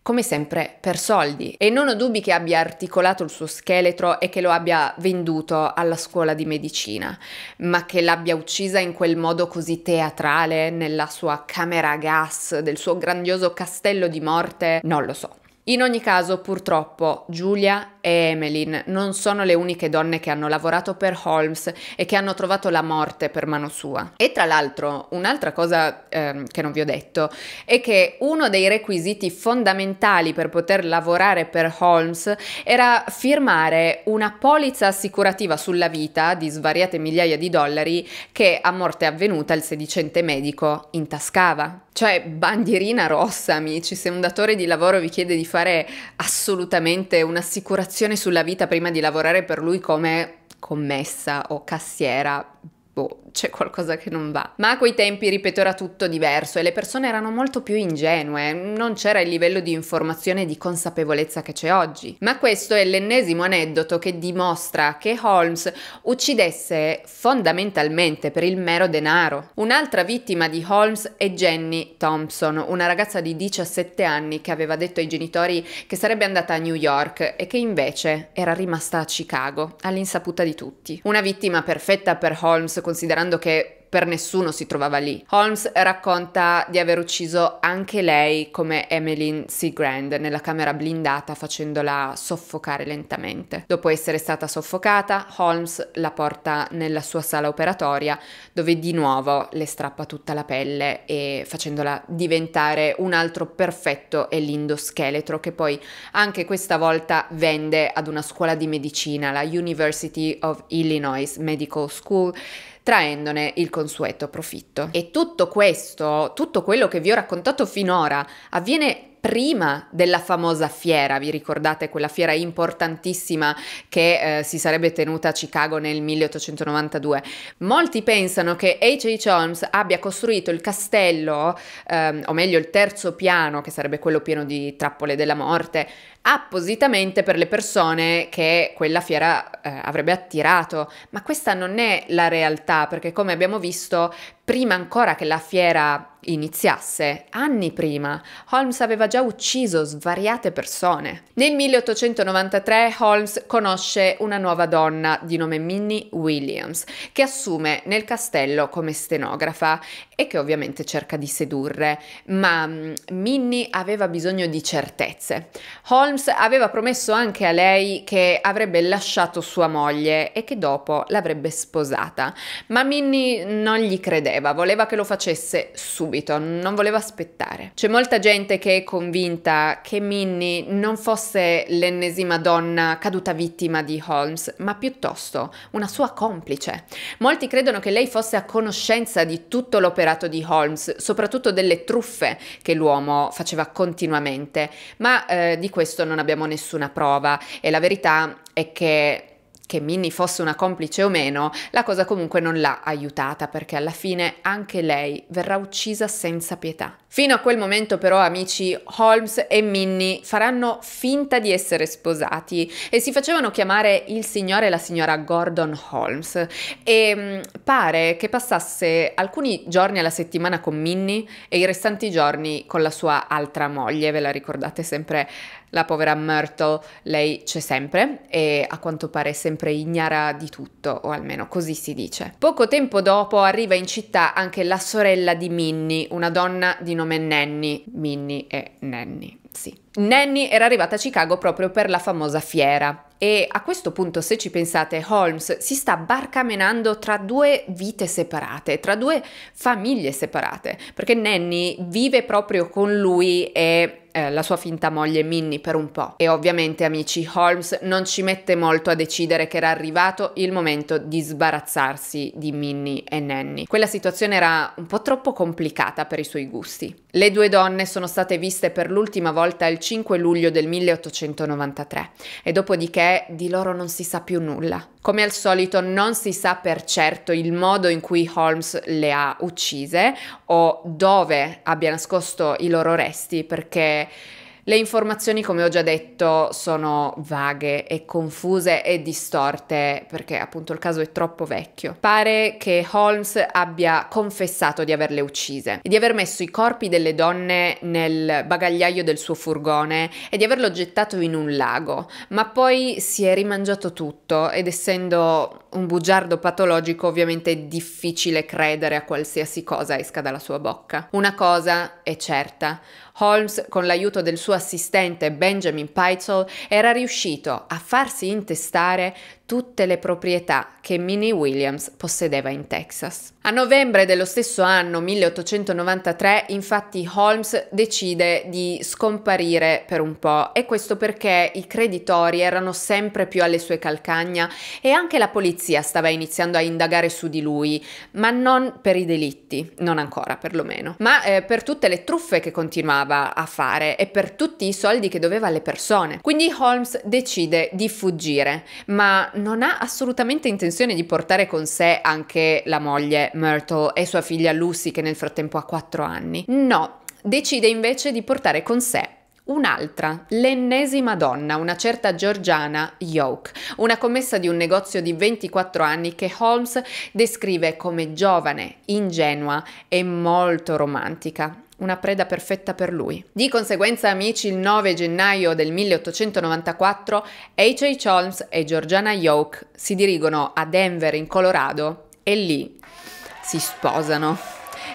come sempre per soldi e non ho dubbi che abbia articolato il suo scheletro e che lo abbia venduto alla scuola di medicina, ma che l'abbia uccisa in quel modo così teatrale nella sua camera a gas del suo grandioso castello di morte, non lo so. In ogni caso, purtroppo, Giulia e Emeline non sono le uniche donne che hanno lavorato per Holmes e che hanno trovato la morte per mano sua. E tra l'altro, un'altra cosa ehm, che non vi ho detto è che uno dei requisiti fondamentali per poter lavorare per Holmes era firmare una polizza assicurativa sulla vita di svariate migliaia di dollari che a morte avvenuta il sedicente medico intascava. Cioè, bandierina rossa, amici, se un datore di lavoro vi chiede di fare assolutamente un'assicurazione meditazione sulla vita prima di lavorare per lui come commessa o cassiera boh, c'è qualcosa che non va. Ma a quei tempi, ripeto, era tutto diverso e le persone erano molto più ingenue, non c'era il livello di informazione e di consapevolezza che c'è oggi. Ma questo è l'ennesimo aneddoto che dimostra che Holmes uccidesse fondamentalmente per il mero denaro. Un'altra vittima di Holmes è Jenny Thompson, una ragazza di 17 anni che aveva detto ai genitori che sarebbe andata a New York e che invece era rimasta a Chicago, all'insaputa di tutti. Una vittima perfetta per Holmes considerando dichiarando che per nessuno si trovava lì. Holmes racconta di aver ucciso anche lei come Emmeline Seagrand nella camera blindata facendola soffocare lentamente. Dopo essere stata soffocata, Holmes la porta nella sua sala operatoria dove di nuovo le strappa tutta la pelle e facendola diventare un altro perfetto e lindo scheletro che poi anche questa volta vende ad una scuola di medicina, la University of Illinois Medical School traendone il consueto profitto. E tutto questo, tutto quello che vi ho raccontato finora, avviene prima della famosa fiera, vi ricordate quella fiera importantissima che eh, si sarebbe tenuta a Chicago nel 1892? Molti pensano che H.H. Holmes abbia costruito il castello, ehm, o meglio il terzo piano, che sarebbe quello pieno di trappole della morte, appositamente per le persone che quella fiera eh, avrebbe attirato, ma questa non è la realtà perché come abbiamo visto prima ancora che la fiera iniziasse, anni prima, Holmes aveva già ucciso svariate persone. Nel 1893 Holmes conosce una nuova donna di nome Minnie Williams, che assume nel castello come stenografa e che ovviamente cerca di sedurre, ma mm, Minnie aveva bisogno di certezze. Holmes aveva promesso anche a lei che avrebbe lasciato sua moglie e che dopo l'avrebbe sposata, ma Minnie non gli credeva, voleva che lo facesse subito, non voleva aspettare. C'è molta gente che è convinta che Minnie non fosse l'ennesima donna caduta vittima di Holmes, ma piuttosto una sua complice. Molti credono che lei fosse a conoscenza di tutto l'operazione l'operato di Holmes, soprattutto delle truffe che l'uomo faceva continuamente, ma eh, di questo non abbiamo nessuna prova e la verità è che che Minnie fosse una complice o meno, la cosa comunque non l'ha aiutata perché alla fine anche lei verrà uccisa senza pietà. Fino a quel momento però amici Holmes e Minnie faranno finta di essere sposati e si facevano chiamare il signore e la signora Gordon Holmes e mm, pare che passasse alcuni giorni alla settimana con Minnie e i restanti giorni con la sua altra moglie, ve la ricordate sempre la povera Myrtle, lei c'è sempre e a quanto pare è sempre ignara di tutto, o almeno così si dice. Poco tempo dopo arriva in città anche la sorella di Minnie, una donna di nome Nanny. Minnie e Nanny, sì. Nanny era arrivata a Chicago proprio per la famosa fiera e a questo punto se ci pensate Holmes si sta barcamenando tra due vite separate, tra due famiglie separate, perché Nanny vive proprio con lui e eh, la sua finta moglie Minnie per un po'. E ovviamente, amici, Holmes non ci mette molto a decidere che era arrivato il momento di sbarazzarsi di Minnie e Nanny. Quella situazione era un po' troppo complicata per i suoi gusti. Le due donne sono state viste per l'ultima volta il 5 luglio del 1893 e dopodiché di loro non si sa più nulla. Come al solito non si sa per certo il modo in cui Holmes le ha uccise o dove abbia nascosto i loro resti perché le informazioni, come ho già detto, sono vaghe e confuse e distorte perché appunto il caso è troppo vecchio. Pare che Holmes abbia confessato di averle uccise e di aver messo i corpi delle donne nel bagagliaio del suo furgone e di averlo gettato in un lago, ma poi si è rimangiato tutto ed essendo un bugiardo patologico ovviamente è difficile credere a qualsiasi cosa esca dalla sua bocca. Una cosa è certa, Holmes, con l'aiuto del suo assistente Benjamin Peitzel, era riuscito a farsi intestare tutte le proprietà che Minnie Williams possedeva in Texas. A novembre dello stesso anno, 1893, infatti Holmes decide di scomparire per un po' e questo perché i creditori erano sempre più alle sue calcagna e anche la polizia stava iniziando a indagare su di lui, ma non per i delitti, non ancora perlomeno, ma eh, per tutte le truffe che continuava a fare e per tutti i soldi che doveva alle persone. Quindi Holmes decide di fuggire, ma non ha assolutamente intenzione di portare con sé anche la moglie Myrtle e sua figlia Lucy che nel frattempo ha 4 anni. No, decide invece di portare con sé Un'altra, l'ennesima donna, una certa Georgiana Yoke, una commessa di un negozio di 24 anni che Holmes descrive come giovane, ingenua e molto romantica una preda perfetta per lui. Di conseguenza, amici, il 9 gennaio del 1894 H.H. Holmes e Georgiana Yoke si dirigono a Denver in Colorado e lì si sposano.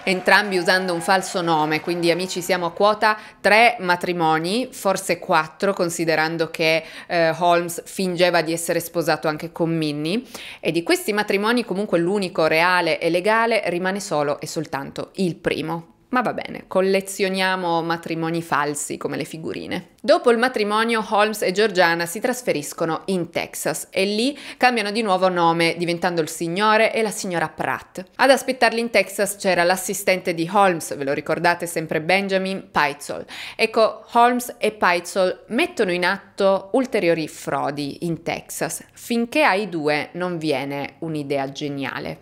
Entrambi usando un falso nome, quindi amici siamo a quota tre matrimoni, forse quattro considerando che eh, Holmes fingeva di essere sposato anche con Minnie e di questi matrimoni comunque l'unico reale e legale rimane solo e soltanto il primo. Ma va bene, collezioniamo matrimoni falsi come le figurine. Dopo il matrimonio, Holmes e Georgiana si trasferiscono in Texas e lì cambiano di nuovo nome, diventando il signore e la signora Pratt. Ad aspettarli in Texas c'era l'assistente di Holmes, ve lo ricordate sempre Benjamin Peitzel. Ecco, Holmes e Peitzel mettono in atto ulteriori frodi in Texas, finché ai due non viene un'idea geniale.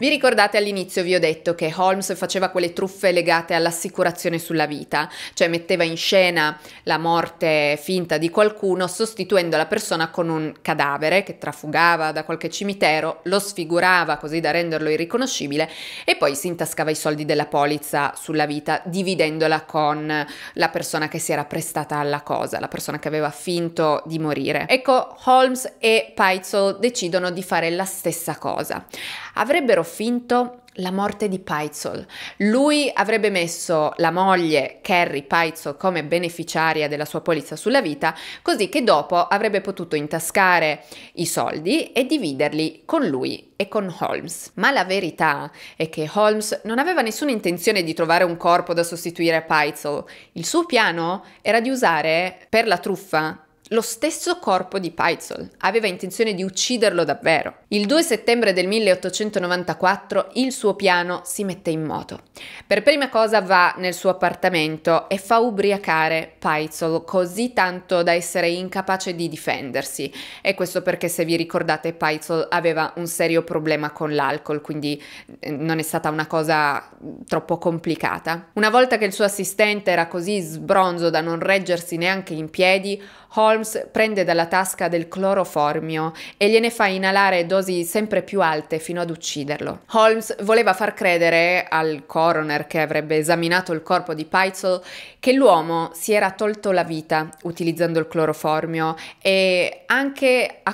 Vi ricordate all'inizio vi ho detto che Holmes faceva quelle truffe legate all'assicurazione sulla vita, cioè metteva in scena la morte finta di qualcuno sostituendo la persona con un cadavere che trafugava da qualche cimitero, lo sfigurava così da renderlo irriconoscibile e poi si intascava i soldi della polizza sulla vita dividendola con la persona che si era prestata alla cosa, la persona che aveva finto di morire. Ecco, Holmes e Paizzo decidono di fare la stessa cosa. Avrebbero finto la morte di Paizol. Lui avrebbe messo la moglie Carrie Paizol come beneficiaria della sua polizza sulla vita, così che dopo avrebbe potuto intascare i soldi e dividerli con lui e con Holmes. Ma la verità è che Holmes non aveva nessuna intenzione di trovare un corpo da sostituire a Paizol. Il suo piano era di usare per la truffa lo stesso corpo di Paizol. Aveva intenzione di ucciderlo davvero. Il 2 settembre del 1894 il suo piano si mette in moto. Per prima cosa va nel suo appartamento e fa ubriacare Paizol così tanto da essere incapace di difendersi. E questo perché se vi ricordate Paizol aveva un serio problema con l'alcol, quindi eh, non è stata una cosa troppo complicata. Una volta che il suo assistente era così sbronzo da non reggersi neanche in piedi, Holmes prende dalla tasca del cloroformio e gliene fa inalare dosi sempre più alte fino ad ucciderlo. Holmes voleva far credere al coroner che avrebbe esaminato il corpo di Peitzel che l'uomo si era tolto la vita utilizzando il cloroformio e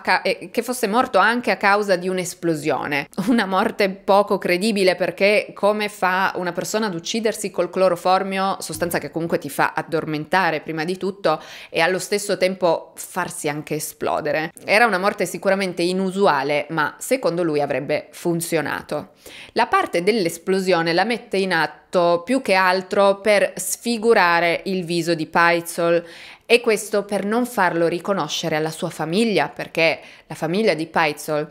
ca- che fosse morto anche a causa di un'esplosione. Una morte poco credibile perché come fa una persona ad uccidersi col cloroformio, sostanza che comunque ti fa addormentare prima di tutto e allo stesso tempo tempo farsi anche esplodere. Era una morte sicuramente inusuale, ma secondo lui avrebbe funzionato. La parte dell'esplosione la mette in atto più che altro per sfigurare il viso di Paizol e questo per non farlo riconoscere alla sua famiglia, perché la famiglia di Paizol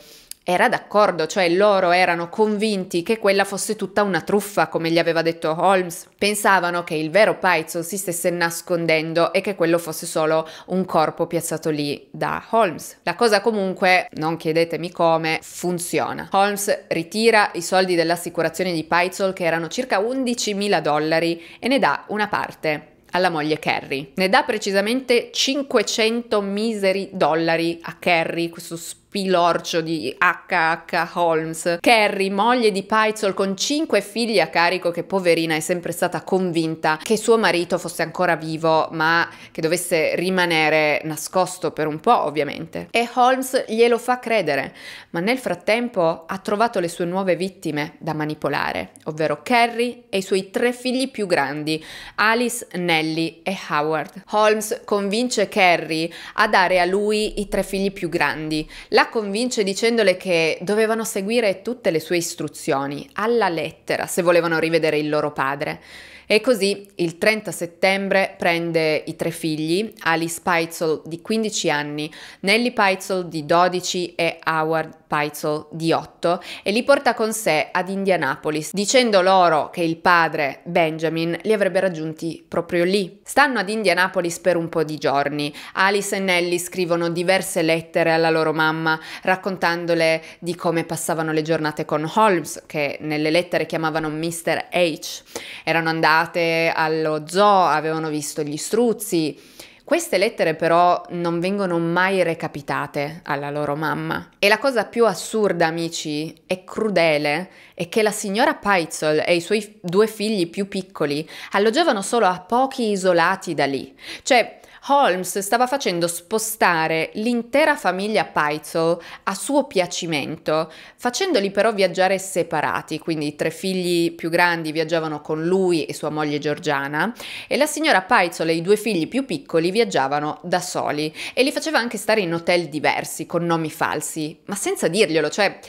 era d'accordo, cioè loro erano convinti che quella fosse tutta una truffa, come gli aveva detto Holmes. Pensavano che il vero Paizzo si stesse nascondendo e che quello fosse solo un corpo piazzato lì da Holmes. La cosa comunque, non chiedetemi come, funziona. Holmes ritira i soldi dell'assicurazione di Paizol che erano circa 11.000 dollari e ne dà una parte alla moglie Carrie. Ne dà precisamente 500 miseri dollari a Carrie, questo spazio pilorcio di HH Holmes. Carrie, moglie di Paizol con cinque figli a carico che poverina è sempre stata convinta che suo marito fosse ancora vivo ma che dovesse rimanere nascosto per un po' ovviamente. E Holmes glielo fa credere, ma nel frattempo ha trovato le sue nuove vittime da manipolare, ovvero Carrie e i suoi tre figli più grandi, Alice, Nellie e Howard. Holmes convince Carrie a dare a lui i tre figli più grandi. La la convince dicendole che dovevano seguire tutte le sue istruzioni, alla lettera, se volevano rivedere il loro padre. E così il 30 settembre prende i tre figli, Alice Peitzel di 15 anni, Nellie Peitzel di 12 e Howard Paisel di 8 e li porta con sé ad Indianapolis, dicendo loro che il padre, Benjamin, li avrebbe raggiunti proprio lì. Stanno ad Indianapolis per un po' di giorni. Alice e Nelly scrivono diverse lettere alla loro mamma, raccontandole di come passavano le giornate con Holmes, che nelle lettere chiamavano Mr. H. Erano andate allo zoo, avevano visto gli struzzi queste lettere però non vengono mai recapitate alla loro mamma. E la cosa più assurda, amici, e crudele, è che la signora Peitzel e i suoi due figli più piccoli alloggiavano solo a pochi isolati da lì. Cioè, Holmes stava facendo spostare l'intera famiglia Paitzel a suo piacimento, facendoli però viaggiare separati, quindi i tre figli più grandi viaggiavano con lui e sua moglie Georgiana e la signora Paitzel e i due figli più piccoli viaggiavano da soli e li faceva anche stare in hotel diversi con nomi falsi, ma senza dirglielo, cioè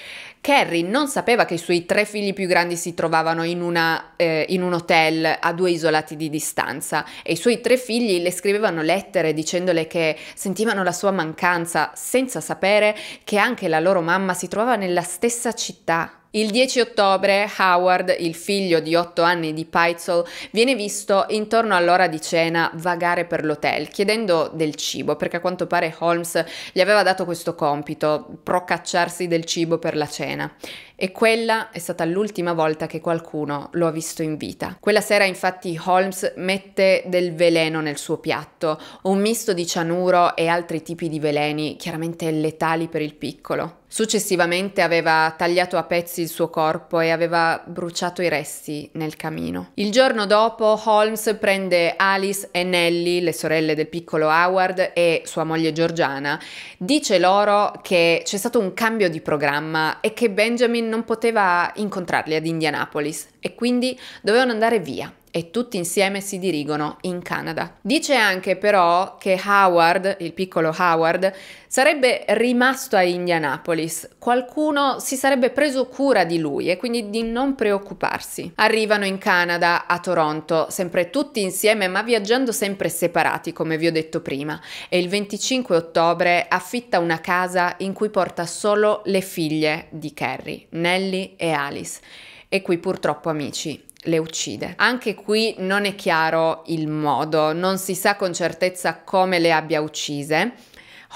Carrie non sapeva che i suoi tre figli più grandi si trovavano in, una, eh, in, un hotel a due isolati di distanza e i suoi tre figli le scrivevano lettere dicendole che sentivano la sua mancanza senza sapere che anche la loro mamma si trovava nella stessa città il 10 ottobre Howard, il figlio di 8 anni di Peitzel, viene visto intorno all'ora di cena vagare per l'hotel chiedendo del cibo perché a quanto pare Holmes gli aveva dato questo compito, procacciarsi del cibo per la cena e quella è stata l'ultima volta che qualcuno lo ha visto in vita. Quella sera infatti Holmes mette del veleno nel suo piatto, un misto di cianuro e altri tipi di veleni chiaramente letali per il piccolo. Successivamente aveva tagliato a pezzi il suo corpo e aveva bruciato i resti nel camino. Il giorno dopo Holmes prende Alice e Nellie, le sorelle del piccolo Howard e sua moglie Georgiana, dice loro che c'è stato un cambio di programma e che Benjamin non poteva incontrarli ad Indianapolis e quindi dovevano andare via e tutti insieme si dirigono in Canada. Dice anche però che Howard, il piccolo Howard, sarebbe rimasto a Indianapolis, qualcuno si sarebbe preso cura di lui e quindi di non preoccuparsi. Arrivano in Canada, a Toronto, sempre tutti insieme ma viaggiando sempre separati come vi ho detto prima e il 25 ottobre affitta una casa in cui porta solo le figlie di Carrie, Nellie e Alice e qui purtroppo amici le uccide. Anche qui non è chiaro il modo, non si sa con certezza come le abbia uccise,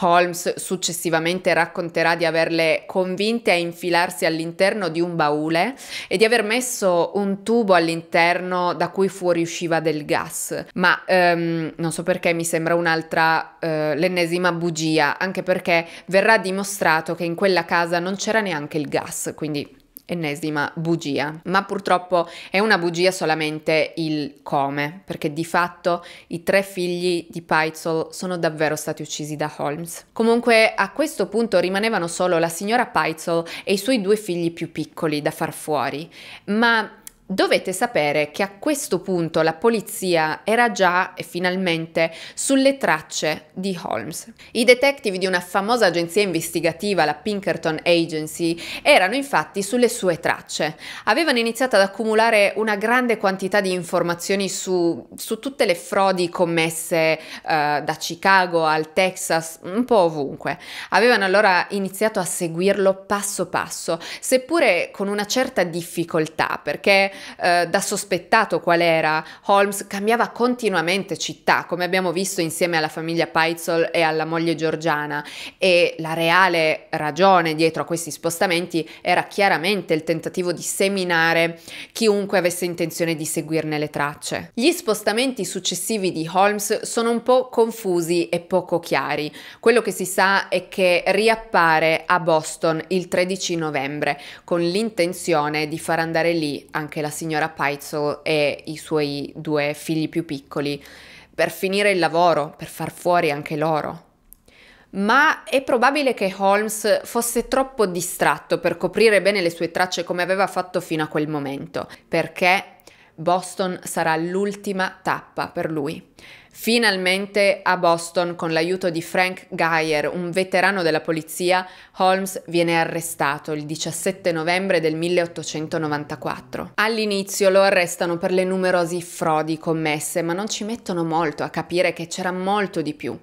Holmes successivamente racconterà di averle convinte a infilarsi all'interno di un baule e di aver messo un tubo all'interno da cui fuoriusciva del gas. Ma um, non so perché mi sembra un'altra, uh, l'ennesima bugia, anche perché verrà dimostrato che in quella casa non c'era neanche il gas, quindi ennesima bugia, ma purtroppo è una bugia solamente il come, perché di fatto i tre figli di Peitzel sono davvero stati uccisi da Holmes. Comunque a questo punto rimanevano solo la signora Peitzel e i suoi due figli più piccoli da far fuori, ma Dovete sapere che a questo punto la polizia era già e finalmente sulle tracce di Holmes. I detective di una famosa agenzia investigativa, la Pinkerton Agency, erano infatti sulle sue tracce. Avevano iniziato ad accumulare una grande quantità di informazioni su, su tutte le frodi commesse uh, da Chicago al Texas, un po' ovunque. Avevano allora iniziato a seguirlo passo passo, seppure con una certa difficoltà perché eh, da sospettato qual era, Holmes cambiava continuamente città, come abbiamo visto insieme alla famiglia Paizol e alla moglie Georgiana, e la reale ragione dietro a questi spostamenti era chiaramente il tentativo di seminare chiunque avesse intenzione di seguirne le tracce. Gli spostamenti successivi di Holmes sono un po' confusi e poco chiari. Quello che si sa è che riappare a Boston il 13 novembre con l'intenzione di far andare lì anche la signora Paizzo e i suoi due figli più piccoli per finire il lavoro, per far fuori anche loro. Ma è probabile che Holmes fosse troppo distratto per coprire bene le sue tracce come aveva fatto fino a quel momento, perché Boston sarà l'ultima tappa per lui. Finalmente a Boston, con l'aiuto di Frank Geyer, un veterano della polizia, Holmes viene arrestato il 17 novembre del 1894. All'inizio lo arrestano per le numerose frodi commesse, ma non ci mettono molto a capire che c'era molto di più.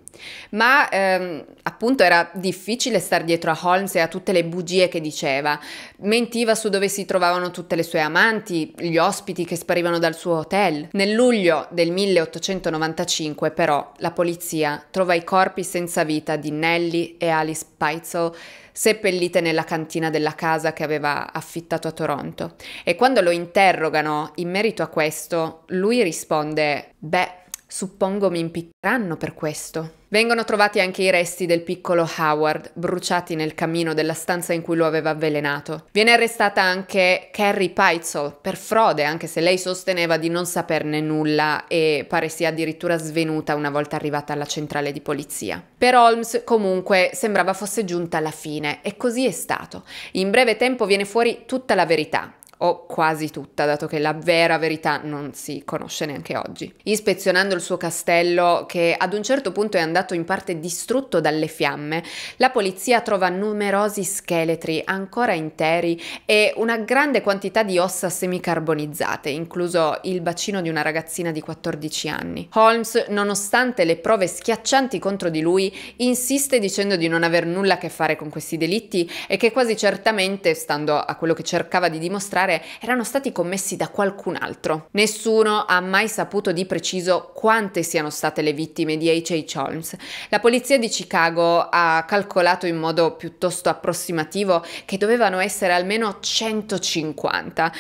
Ma ehm, appunto era difficile star dietro a Holmes e a tutte le bugie che diceva. Mentiva su dove si trovavano tutte le sue amanti, gli ospiti che sparivano dal suo hotel. Nel luglio del 1895 2005 però la polizia trova i corpi senza vita di Nelly e Alice Peitzel seppellite nella cantina della casa che aveva affittato a Toronto e quando lo interrogano in merito a questo lui risponde beh Suppongo mi impiccheranno per questo. Vengono trovati anche i resti del piccolo Howard, bruciati nel cammino della stanza in cui lo aveva avvelenato. Viene arrestata anche Carrie Peitzel per frode, anche se lei sosteneva di non saperne nulla e pare sia addirittura svenuta una volta arrivata alla centrale di polizia. Per Holmes, comunque, sembrava fosse giunta la fine, e così è stato. In breve tempo viene fuori tutta la verità, o quasi tutta, dato che la vera verità non si conosce neanche oggi. Ispezionando il suo castello, che ad un certo punto è andato in parte distrutto dalle fiamme, la polizia trova numerosi scheletri ancora interi e una grande quantità di ossa semicarbonizzate, incluso il bacino di una ragazzina di 14 anni. Holmes, nonostante le prove schiaccianti contro di lui, insiste dicendo di non aver nulla a che fare con questi delitti e che quasi certamente, stando a quello che cercava di dimostrare, particolare erano stati commessi da qualcun altro. Nessuno ha mai saputo di preciso quante siano state le vittime di H.H. Holmes. La polizia di Chicago ha calcolato in modo piuttosto approssimativo che dovevano essere almeno 150.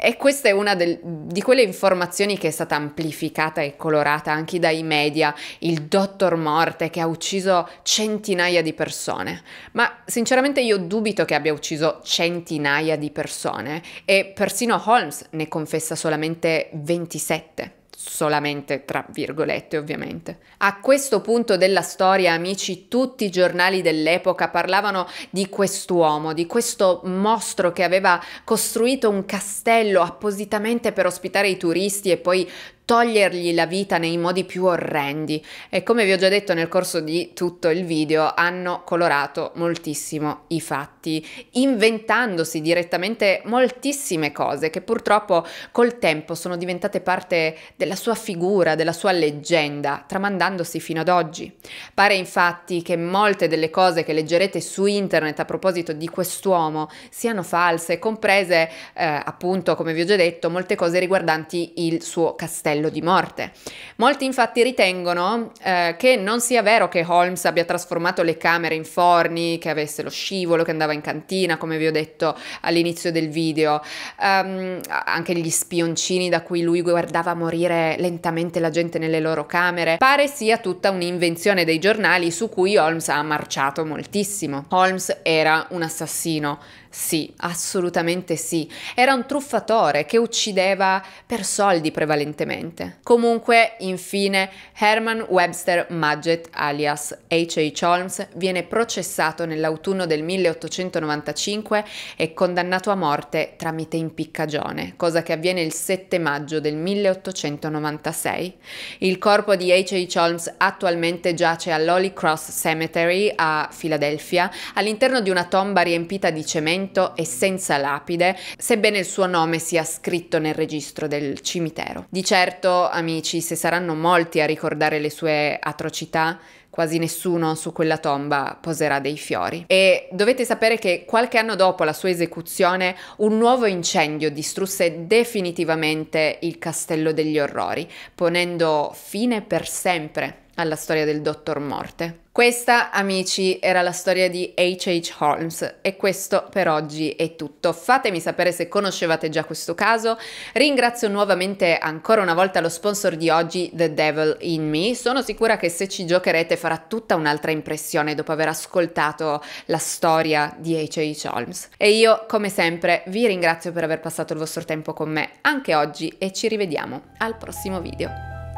E questa è una del, di quelle informazioni che è stata amplificata e colorata anche dai media, il dottor Morte che ha ucciso centinaia di persone. Ma sinceramente io dubito che abbia ucciso centinaia di persone e persino Holmes ne confessa solamente 27 solamente tra virgolette ovviamente. A questo punto della storia, amici, tutti i giornali dell'epoca parlavano di quest'uomo, di questo mostro che aveva costruito un castello appositamente per ospitare i turisti e poi togliergli la vita nei modi più orrendi e come vi ho già detto nel corso di tutto il video hanno colorato moltissimo i fatti, inventandosi direttamente moltissime cose che purtroppo col tempo sono diventate parte della sua figura, della sua leggenda, tramandandosi fino ad oggi. Pare infatti che molte delle cose che leggerete su internet a proposito di quest'uomo siano false, comprese eh, appunto come vi ho già detto molte cose riguardanti il suo castello livello di morte. Molti infatti ritengono eh, che non sia vero che Holmes abbia trasformato le camere in forni, che avesse lo scivolo, che andava in cantina, come vi ho detto all'inizio del video, um, anche gli spioncini da cui lui guardava morire lentamente la gente nelle loro camere, pare sia tutta un'invenzione dei giornali su cui Holmes ha marciato moltissimo. Holmes era un assassino sì, assolutamente sì. Era un truffatore che uccideva per soldi prevalentemente. Comunque, infine, Herman Webster Mudgett, alias H.H. Holmes, viene processato nell'autunno del 1895 e condannato a morte tramite impiccagione, cosa che avviene il 7 maggio del 1896. Il corpo di H.H. Holmes attualmente giace all'Holy Cross Cemetery a Filadelfia, all'interno di una tomba riempita di cemento monumento e senza lapide, sebbene il suo nome sia scritto nel registro del cimitero. Di certo, amici, se saranno molti a ricordare le sue atrocità, quasi nessuno su quella tomba poserà dei fiori. E dovete sapere che qualche anno dopo la sua esecuzione un nuovo incendio distrusse definitivamente il Castello degli Orrori, ponendo fine per sempre alla storia del dottor Morte. Questa, amici, era la storia di H.H. Holmes e questo per oggi è tutto. Fatemi sapere se conoscevate già questo caso. Ringrazio nuovamente ancora una volta lo sponsor di oggi, The Devil in Me. Sono sicura che se ci giocherete farà tutta un'altra impressione dopo aver ascoltato la storia di H.H. Holmes. E io, come sempre, vi ringrazio per aver passato il vostro tempo con me anche oggi e ci rivediamo al prossimo video.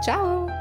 Ciao!